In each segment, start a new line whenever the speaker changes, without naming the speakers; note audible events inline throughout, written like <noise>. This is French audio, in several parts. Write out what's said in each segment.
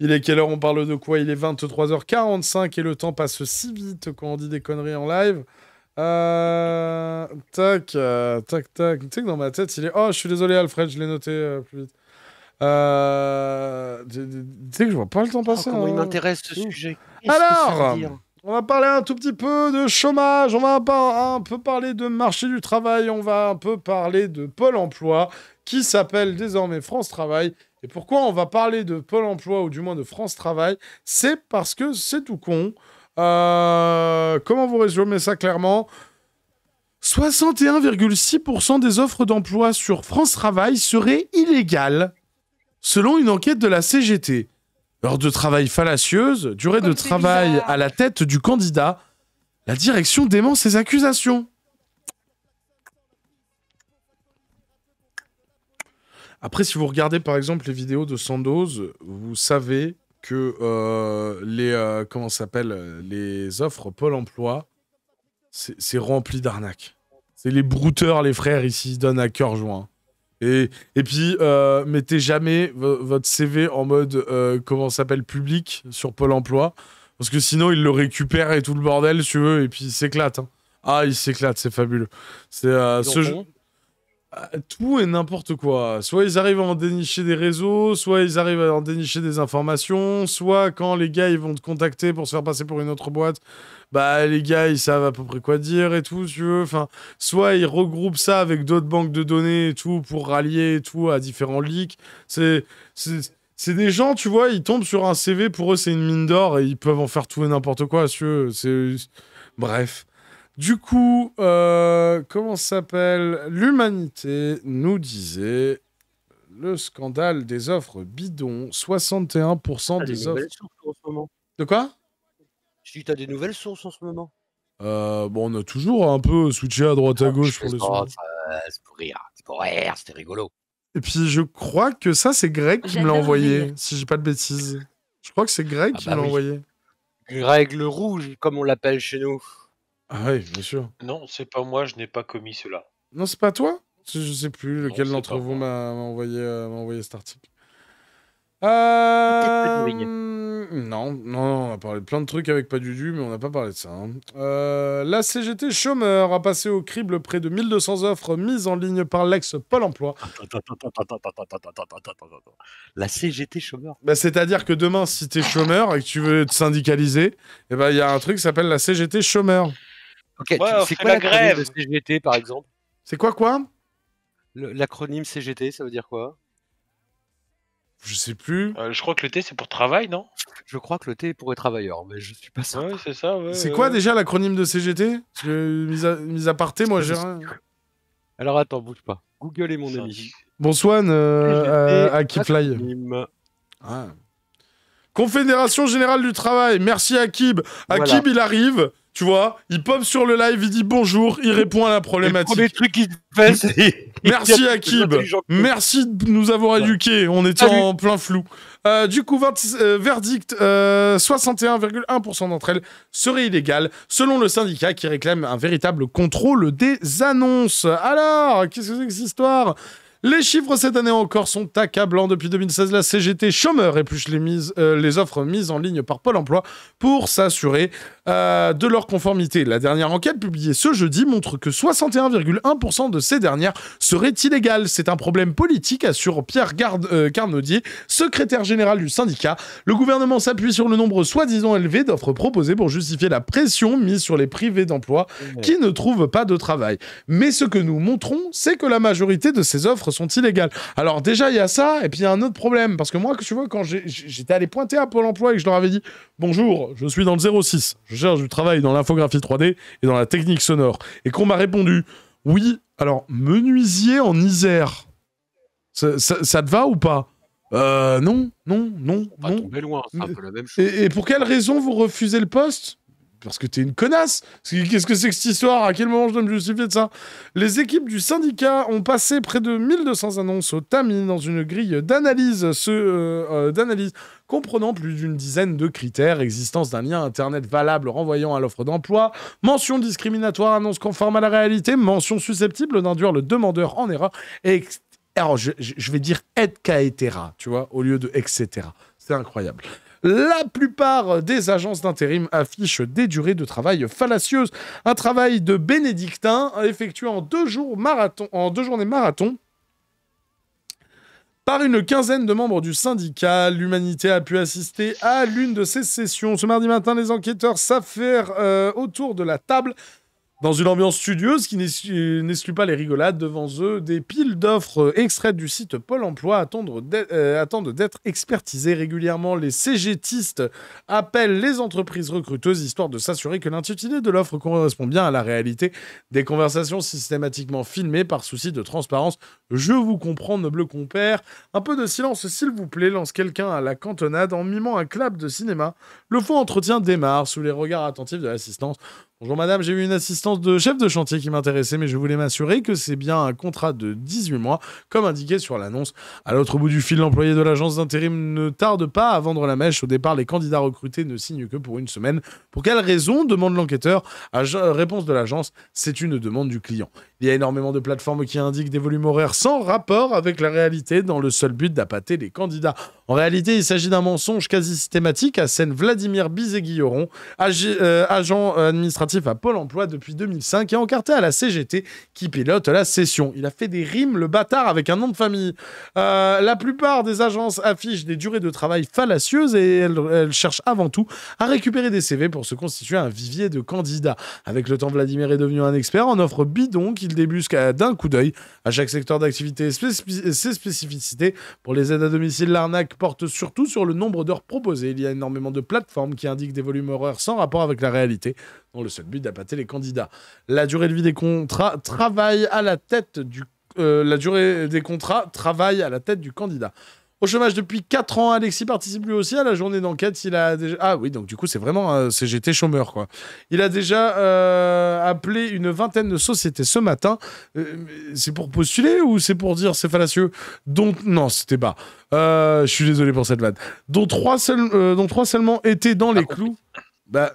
Il est quelle heure On parle de quoi Il est 23h45 et le temps passe si vite quand on dit des conneries en live. Euh, tac, euh, tac, tac. Tu sais que dans ma tête, il est. Oh, je suis désolé, Alfred, je l'ai noté euh, plus vite. Tu sais que je vois pas le temps passer. Oh, comment il hein. m'intéresse ce sujet. Alors, on va parler un tout petit peu de chômage, on va un peu parler de marché du travail, on va un peu parler de Pôle emploi qui s'appelle désormais France Travail. Et pourquoi on va parler de Pôle Emploi ou du moins de France Travail C'est parce que c'est tout con. Euh, comment vous résumez ça clairement 61,6% des offres d'emploi sur France Travail seraient illégales, selon une enquête de la CGT. Heure de travail fallacieuse, durée de travail à la tête du candidat, la direction dément ces accusations. Après, si vous regardez par exemple les vidéos de Sandoz, vous savez que euh, les euh, comment s'appelle les offres Pôle Emploi, c'est rempli d'arnaques. C'est les brouteurs, les frères ici, ils donnent à cœur joint. Et, puis euh, mettez jamais votre CV en mode comment s'appelle public sur Pôle Emploi, parce que sinon ils le récupèrent et tout le bordel, si tu veux, et puis ils s'éclatent. Hein. Ah, ils s'éclatent, c'est fabuleux. C'est ce jeu. Ah, tout et n'importe quoi. Soit ils arrivent à en dénicher des réseaux, soit ils arrivent à en dénicher des informations, soit quand les gars ils vont te contacter pour se faire passer pour une autre boîte, bah les gars ils savent à peu près quoi dire et tout, tu veux. Enfin, soit ils regroupent ça avec d'autres banques de données et tout pour rallier et tout à différents leaks. C'est des gens, tu vois, ils tombent sur un CV pour eux c'est une mine d'or et ils peuvent en faire tout et n'importe quoi, si C'est bref. Du coup, euh, comment s'appelle L'humanité nous disait le scandale des offres bidons, 61% des, offres. De quoi Je
dis, t'as des nouvelles sources en ce moment
euh, bon, on a toujours un peu switché à droite à gauche pour le sources.
C'est pour rire, c'était rigolo.
Et puis je crois que ça, c'est Greg qui me l'a envoyé, si j'ai pas de bêtises. Je crois que c'est Greg ah qui bah me l'a envoyé.
Greg le Rouge, comme on l'appelle chez nous.
Ah oui, bien sûr.
Non, c'est pas moi, je n'ai pas commis cela.
Non, c'est pas toi? Je sais plus lequel d'entre vous m'a envoyé, euh, cet article. Euh, non, non, on a parlé de plein de trucs avec pas Dudu, mais on n'a pas parlé de ça. Hein. Euh, la CGT chômeur a passé au crible près de 1200 offres mises en ligne par l'ex-Pôle emploi. La CGT chômeur. Bah, C'est-à-dire que demain, si tu es chômeur et que tu veux te syndicaliser, eh ben, il y a un truc qui s'appelle la CGT chômeur. Ok, c'est quoi la grève de
CGT par exemple
C'est quoi quoi
L'acronyme CGT, ça veut dire quoi
Je sais plus.
Euh, je crois que le T c'est pour travail, non Je crois que le T est pour les travailleurs, mais je suis pas sûr. c'est ça. c'est quoi déjà
l'acronyme de CGT Mise mis, à, part moi j'ai rien. Alors attends, bouge pas. Google est mon ami. Bon Swan, euh, euh, à ah. Confédération Générale du Travail, merci Akib. Akib, il arrive, tu vois, il pop sur le live, il dit bonjour, il répond à la problématique. truc fait, <laughs> Merci Akib, merci de nous avoir éduqués, on était en plein flou. Euh, du coup, euh, verdict, 61,1% euh, d'entre elles seraient illégales, selon le syndicat qui réclame un véritable contrôle des annonces. Alors, qu'est-ce que c'est que cette histoire les chiffres cette année encore sont accablants. Depuis 2016, la CGT chômeur épluche les offres mises en ligne par Pôle emploi pour s'assurer euh, de leur conformité. La dernière enquête publiée ce jeudi montre que 61,1% de ces dernières seraient illégales. C'est un problème politique, assure Pierre Garde euh, Carnaudier, secrétaire général du syndicat. Le gouvernement s'appuie sur le nombre soi-disant élevé d'offres proposées pour justifier la pression mise sur les privés d'emploi qui ne trouvent pas de travail. Mais ce que nous montrons, c'est que la majorité de ces offres sont illégales. Alors déjà, il y a ça, et puis il y a un autre problème, parce que moi, tu vois, quand j'étais allé pointer à Pôle Emploi et que je leur avais dit, bonjour, je suis dans le 06, je je du travail dans l'infographie 3D et dans la technique sonore. Et qu'on m'a répondu Oui, alors, menuisier en Isère, ça, te va ou pas euh, non, non, non, non. Et, et pour quelle raison vous refusez le poste parce que t'es une connasse. Qu'est-ce que c'est que cette histoire À quel moment je dois me justifier de ça Les équipes du syndicat ont passé près de 1200 annonces au tamis dans une grille d'analyse euh, euh, d'analyse comprenant plus d'une dizaine de critères existence d'un lien internet valable renvoyant à l'offre d'emploi, mention discriminatoire, annonce conforme à la réalité, mention susceptible d'induire le demandeur en erreur et alors je, je vais dire et caetera, tu vois, au lieu de etc. C'est incroyable. La plupart des agences d'intérim affichent des durées de travail fallacieuses. Un travail de bénédictin effectué en deux, jours marathon, en deux journées marathon par une quinzaine de membres du syndicat. L'humanité a pu assister à l'une de ces sessions. Ce mardi matin, les enquêteurs s'affairent euh, autour de la table dans une ambiance studieuse qui n'exclut pas les rigolades devant eux, des piles d'offres euh, extraites du site Pôle emploi attendent euh, d'être expertisées régulièrement. Les CGTistes appellent les entreprises recruteuses histoire de s'assurer que l'intitulé de l'offre correspond bien à la réalité des conversations systématiquement filmées par souci de transparence. Je vous comprends, noble compère. Un peu de silence, s'il vous plaît, lance quelqu'un à la cantonade en mimant un clap de cinéma. Le faux entretien démarre sous les regards attentifs de l'assistance. Bonjour madame, j'ai eu une assistance de chef de chantier qui m'intéressait, mais je voulais m'assurer que c'est bien un contrat de 18 mois, comme indiqué sur l'annonce. À l'autre bout du fil, l'employé de l'agence d'intérim ne tarde pas à vendre la mèche. Au départ, les candidats recrutés ne signent que pour une semaine. Pour quelle raison demande l'enquêteur. Euh, réponse de l'agence, c'est une demande du client. Il y a énormément de plateformes qui indiquent des volumes horaires sans rapport avec la réalité dans le seul but d'appâter les candidats. En réalité, il s'agit d'un mensonge quasi systématique, à scène Vladimir bizet euh, agent euh, administratif à Pôle emploi depuis 2005 et encarté à la CGT qui pilote la session. Il a fait des rimes, le bâtard, avec un nom de famille. Euh, la plupart des agences affichent des durées de travail fallacieuses et elles, elles cherchent avant tout à récupérer des CV pour se constituer un vivier de candidats. Avec le temps, Vladimir est devenu un expert en offre bidon qu'il débusque d'un coup d'œil à chaque secteur d'activité et ses spécificités. Pour les aides à domicile, l'arnaque porte surtout sur le nombre d'heures proposées. Il y a énormément de plateformes qui indiquent des volumes horaires sans rapport avec la réalité, dont le seul but d'appâter les candidats. La durée de vie des contrats travaille à la tête du euh, la durée des contrats travaille à la tête du candidat. Au chômage depuis 4 ans, Alexis participe lui aussi à la journée d'enquête. Il a Ah oui, donc du coup, c'est vraiment un CGT chômeur, quoi. Il a déjà euh, appelé une vingtaine de sociétés ce matin. Euh, c'est pour postuler ou c'est pour dire c'est fallacieux Dont... Non, c'était pas. Euh, je suis désolé pour cette vanne. Dont trois dont seulement étaient dans les clous. Bah,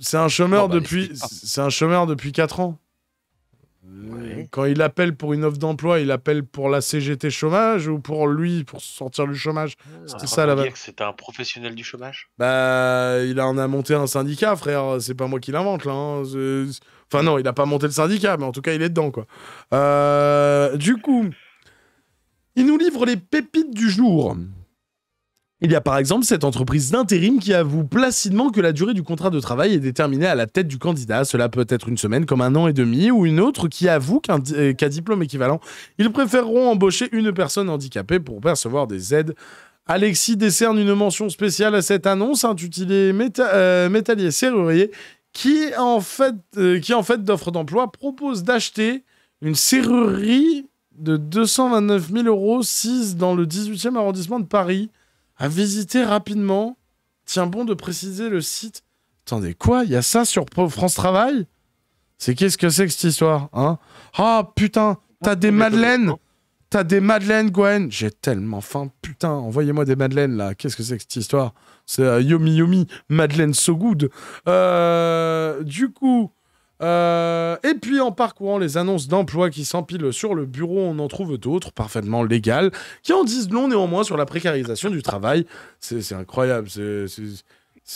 c'est un chômeur bah, depuis... C'est un chômeur depuis 4 ans. Quand il appelle pour une offre d'emploi, il appelle pour la CGT chômage ou pour lui, pour sortir du chômage ah, C'est ça là-bas. C'est
un professionnel du chômage
Bah, il en a monté un syndicat, frère. C'est pas moi qui l'invente là. Hein. Enfin, non, il a pas monté le syndicat, mais en tout cas, il est dedans quoi. Euh, du coup, il nous livre les pépites du jour. Il y a par exemple cette entreprise d'intérim qui avoue placidement que la durée du contrat de travail est déterminée à la tête du candidat. Cela peut être une semaine comme un an et demi, ou une autre qui avoue qu'à euh, diplôme équivalent, ils préféreront embaucher une personne handicapée pour percevoir des aides. Alexis décerne une mention spéciale à cette annonce intitulée euh, Métallier serrurier qui en fait, euh, qui en fait d'offre d'emploi propose d'acheter une serrurerie de 229 000 euros 6 dans le 18e arrondissement de Paris à visiter rapidement. Tiens bon de préciser le site. Attendez, quoi Il y a ça sur France Travail C'est qu'est-ce que c'est que cette histoire hein Ah putain, t'as des madeleines T'as des madeleines, Gwen J'ai tellement faim, putain, envoyez-moi des madeleines là. Qu'est-ce que c'est que cette histoire C'est euh, Yomi Yomi, Madeleine So Good. Euh, du coup, euh, et puis en parcourant les annonces d'emploi qui s'empilent sur le bureau, on en trouve d'autres parfaitement légales, qui en disent long néanmoins sur la précarisation du travail. C'est incroyable, c'est...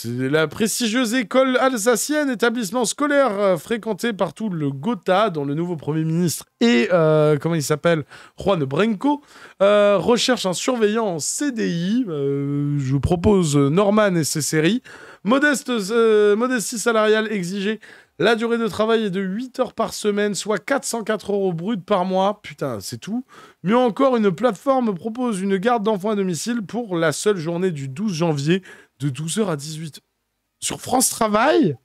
la prestigieuse école alsacienne, établissement scolaire euh, fréquenté par tout le Gotha, dont le nouveau Premier ministre et, euh, comment il s'appelle, Juan Brenko, recherche un surveillant en CDI. je vous propose Norman et ses séries. Modeste, modestie salariale exigée, la durée de travail est de 8 heures par semaine, soit 404 euros brut par mois. Putain, c'est tout. Mieux encore, une plateforme propose une garde d'enfants à domicile pour la seule journée du 12 janvier de 12h à 18h. Sur France Travail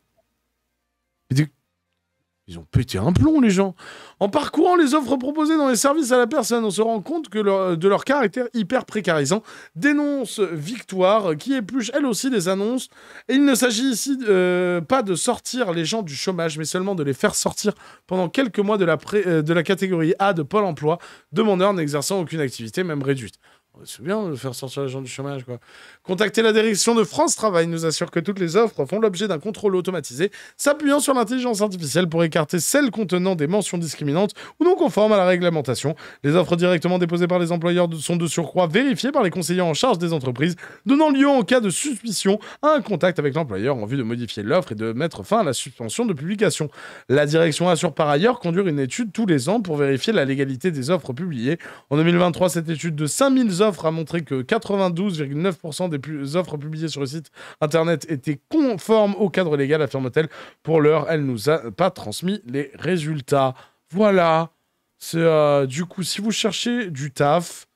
ils ont pété un plomb, les gens. En parcourant les offres proposées dans les services à la personne, on se rend compte que de leur caractère hyper précarisant dénonce Victoire, qui épluche elle aussi des annonces. Et il ne s'agit ici euh, pas de sortir les gens du chômage, mais seulement de les faire sortir pendant quelques mois de la, euh, de la catégorie A de Pôle emploi, demandeur n'exerçant aucune activité, même réduite. C'est bien de faire sortir les gens du chômage, quoi. Contacter la direction de France Travail nous assure que toutes les offres font l'objet d'un contrôle automatisé s'appuyant sur l'intelligence artificielle pour écarter celles contenant des mentions discriminantes ou non conformes à la réglementation. Les offres directement déposées par les employeurs sont de surcroît vérifiées par les conseillers en charge des entreprises, donnant lieu en cas de suspicion à un contact avec l'employeur en vue de modifier l'offre et de mettre fin à la suspension de publication. La direction assure par ailleurs conduire une étude tous les ans pour vérifier la légalité des offres publiées. En 2023, cette étude de 5000 offres offre a montré que 92,9% des plus offres publiées sur le site internet étaient conformes au cadre légal, affirme-t-elle. Pour l'heure, elle nous a pas transmis les résultats. Voilà. C'est euh, du coup, si vous cherchez du taf,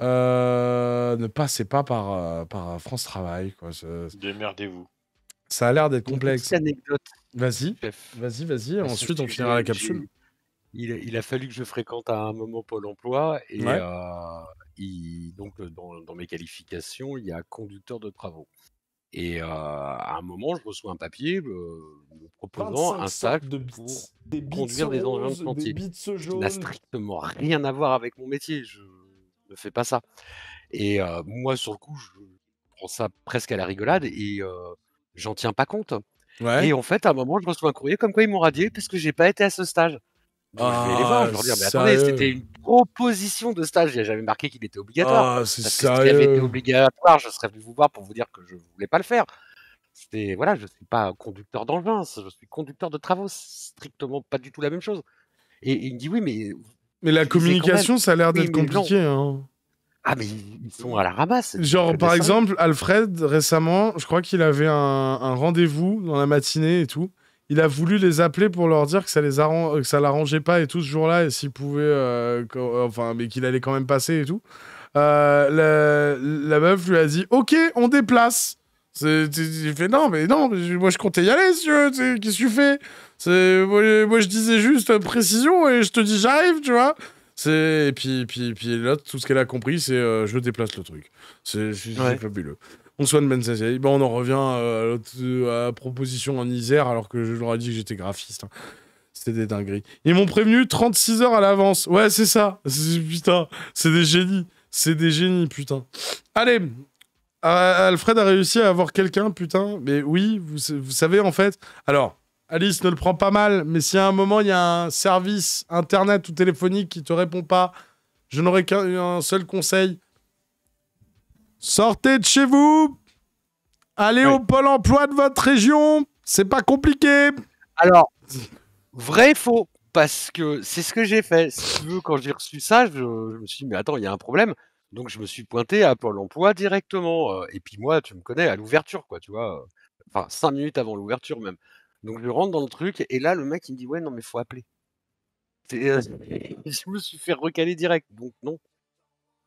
euh, ne passez pas par, euh, par France Travail. Quoi.
Démerdez-vous.
Ça a l'air d'être complexe. anecdote. Vas-y, vas-y, vas-y. Ensuite, on finira la capsule.
Il, a fallu que je fréquente à un moment Pôle emploi et, donc euh, dans, mes qualifications, il y a conducteur de travaux. Et euh, à un moment, je reçois un papier euh, me proposant un sac de pour des conduire des engins de chantier. Ça n'a strictement rien à voir avec mon métier. Je ne fais pas ça. Et moi, sur le coup, je prends ça presque à la rigolade et euh, j'en tiens pas compte. Et en fait, à un moment, je reçois un courrier comme quoi ils m'ont radié parce que j'ai pas été à ce stage je dire, ah, mais attendez, c'était une proposition de stage, il n'y a jamais marqué qu'il était obligatoire. Ah, c'est ça. avait été obligatoire, je serais venu vous voir pour vous dire que je ne voulais pas le faire. C'était, voilà, je ne suis pas conducteur d'engin, je suis conducteur de travaux, strictement pas du tout la même chose. Et, il me dit, oui, mais.
Mais la communication, ça a l'air d'être compliqué. Hein. Ah, mais
ils sont à la ramasse. Genre, par exemple,
Alfred, récemment, je crois qu'il avait un rendez-vous dans la matinée et tout il a voulu les appeler pour leur dire que ça les euh, l'arrangeait pas et tout ce jour-là et s'il pouvait, euh, euh, enfin, mais qu'il allait quand même passer et tout. la, meuf lui a dit Ok, on déplace. Il fait Non, mais non, moi je comptais y aller, monsieur qu'est-ce que tu fais moi, je disais juste précision et je te dis j'arrive, tu vois. Et puis, là, tout ce qu'elle a compris, c'est je déplace le truc. C'est fabuleux soigne soigne Ben, on en revient euh, euh, à, la proposition en Isère, alors que je leur ai dit que j'étais graphiste. Hein. C'était des dingueries. Ils m'ont prévenu 36 heures à l'avance. Ouais, c'est ça. Putain, c'est des génies. C'est des génies, putain. Allez, ah, Alfred a réussi à avoir quelqu'un, putain. Mais oui, vous, savez, en fait. Alors, Alice ne le prend pas mal, mais si à un moment, il y a un service internet ou téléphonique qui te répond pas, je n'aurai qu'un seul conseil Sortez de chez vous. Allez au pôle emploi de votre région. C'est pas compliqué. Alors, vrai faux parce que c'est ce que j'ai fait. Si tu veux, quand j'ai reçu ça,
je, me suis dit, mais attends, il y a un problème. Donc, je me suis pointé à Pôle emploi directement. Euh, et puis, moi, tu me connais, à l'ouverture, quoi, tu vois. Enfin, cinq minutes avant l'ouverture, même. Donc, je rentre dans le truc, et là, le mec, il me dit, ouais, non, mais faut appeler. Euh, <laughs> je me suis fait recaler
direct. Donc, non.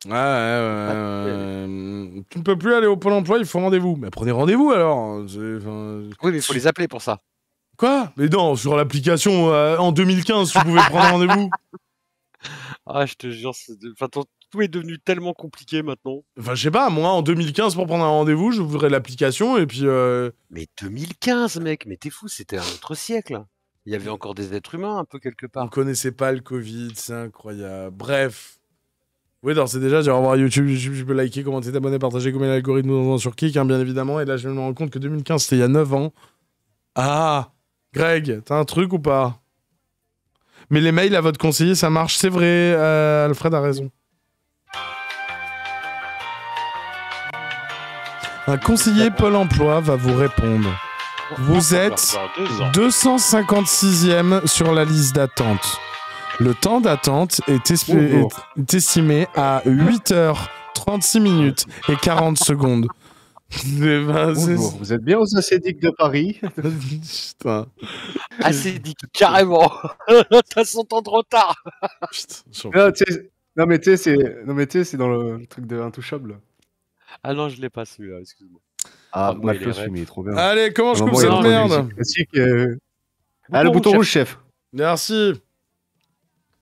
Ouais, ouais, ouais, tu ne peux plus aller au Pôle emploi, il faut rendez-vous. Mais prenez rendez-vous alors. Oui, mais il
faut les appeler pour ça.
Quoi Mais non, sur l'application euh, en 2015, tu pouvais prendre rendez-vous. <laughs>
Ah, je te jure, tout est devenu tellement compliqué maintenant.
Enfin, je sais pas, moi en 2015, pour prendre un rendez-vous, je voudrais l'application et puis. Euh, mais 2015, mec, mais t'es fou, c'était un autre siècle. Il y avait encore des êtres humains un peu quelque part. On connaissait pas le Covid, c'est incroyable. Bref, oui, non c'est déjà, genre voir YouTube, YouTube, je peux liker, commenter, t'abonner, partager, combien l'algorithme sur Kik, hein, bien évidemment. Et là, je me rends compte que 2015, c'était il y a 9 ans. Ah Greg, t'as un truc ou pas Mais les mails à votre conseiller, ça marche, c'est vrai, euh, Alfred a raison. Un conseiller Pôle emploi va vous répondre. Vous êtes 256e sur la liste d'attente. Le temps d'attente est, estimé à 8 heures 36 minutes et 40 secondes. Eh ben, Bonjour,
vous êtes bien aux acédiques de Paris Putain. carrément T'as son temps de retard
non, mais tu c'est dans le, truc de Intouchable.
Ah non, je l'ai pas celui-là, excuse-moi. Ah, moi ma il est trop bien. Allez, comment je coupe cette merde Ah, euh, le bouton rouge, chef.
Merci.